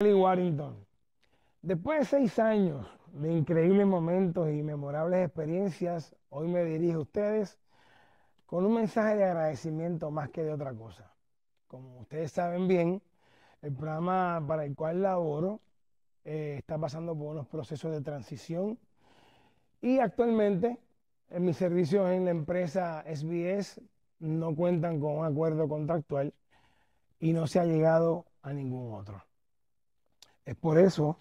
Warrington. Después de seis años de increíbles momentos y memorables experiencias, hoy me dirijo a ustedes con un mensaje de agradecimiento más que de otra cosa. Como ustedes saben bien, el programa para el cual laboro eh, está pasando por unos procesos de transición y actualmente en mis servicios en la empresa SBS no cuentan con un acuerdo contractual y no se ha llegado a ningún otro. Es por eso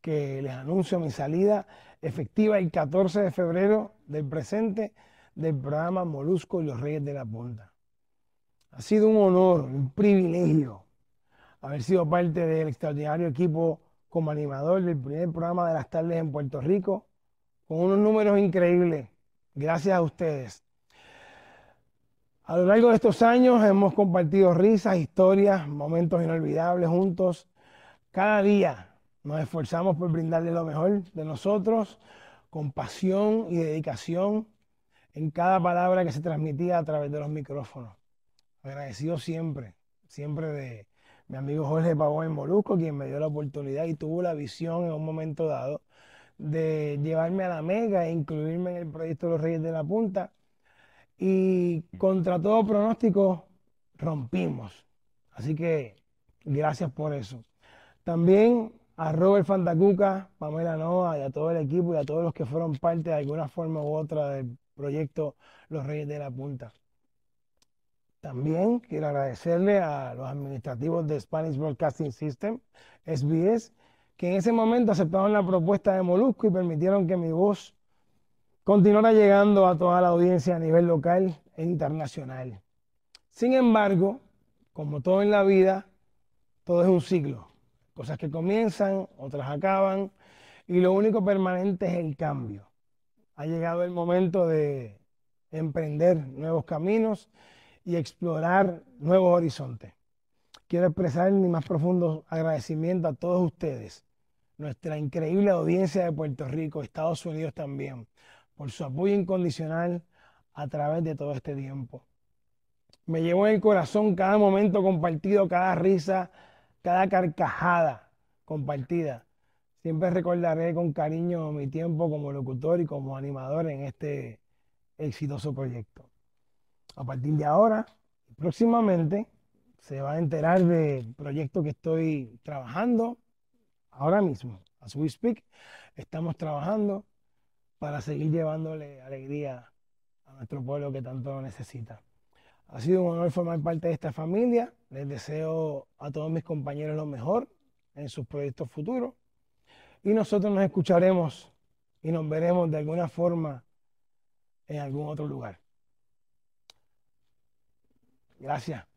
que les anuncio mi salida efectiva el 14 de febrero del presente del programa Molusco y los Reyes de la Punta. Ha sido un honor, un privilegio haber sido parte del extraordinario equipo como animador del primer programa de las tardes en Puerto Rico, con unos números increíbles, gracias a ustedes. A lo largo de estos años hemos compartido risas, historias, momentos inolvidables juntos cada día nos esforzamos por brindarle lo mejor de nosotros, con pasión y dedicación en cada palabra que se transmitía a través de los micrófonos. Agradecido siempre, siempre de mi amigo Jorge Pavón Molusco, quien me dio la oportunidad y tuvo la visión en un momento dado de llevarme a la mega e incluirme en el proyecto Los Reyes de la Punta. Y contra todo pronóstico, rompimos. Así que gracias por eso. También a Robert Fantacuca, Pamela Noa y a todo el equipo y a todos los que fueron parte de alguna forma u otra del proyecto Los Reyes de la Punta. También quiero agradecerle a los administrativos de Spanish Broadcasting System, SBS, que en ese momento aceptaron la propuesta de Molusco y permitieron que mi voz continuara llegando a toda la audiencia a nivel local e internacional. Sin embargo, como todo en la vida, todo es un ciclo Cosas que comienzan, otras acaban, y lo único permanente es el cambio. Ha llegado el momento de emprender nuevos caminos y explorar nuevos horizontes. Quiero expresar mi más profundo agradecimiento a todos ustedes, nuestra increíble audiencia de Puerto Rico, Estados Unidos también, por su apoyo incondicional a través de todo este tiempo. Me llevo en el corazón cada momento compartido, cada risa, cada carcajada compartida. Siempre recordaré con cariño mi tiempo como locutor y como animador en este exitoso proyecto. A partir de ahora, próximamente, se va a enterar del proyecto que estoy trabajando ahora mismo. As we speak, estamos trabajando para seguir llevándole alegría a nuestro pueblo que tanto lo necesita. Ha sido un honor formar parte de esta familia. Les deseo a todos mis compañeros lo mejor en sus proyectos futuros. Y nosotros nos escucharemos y nos veremos de alguna forma en algún otro lugar. Gracias.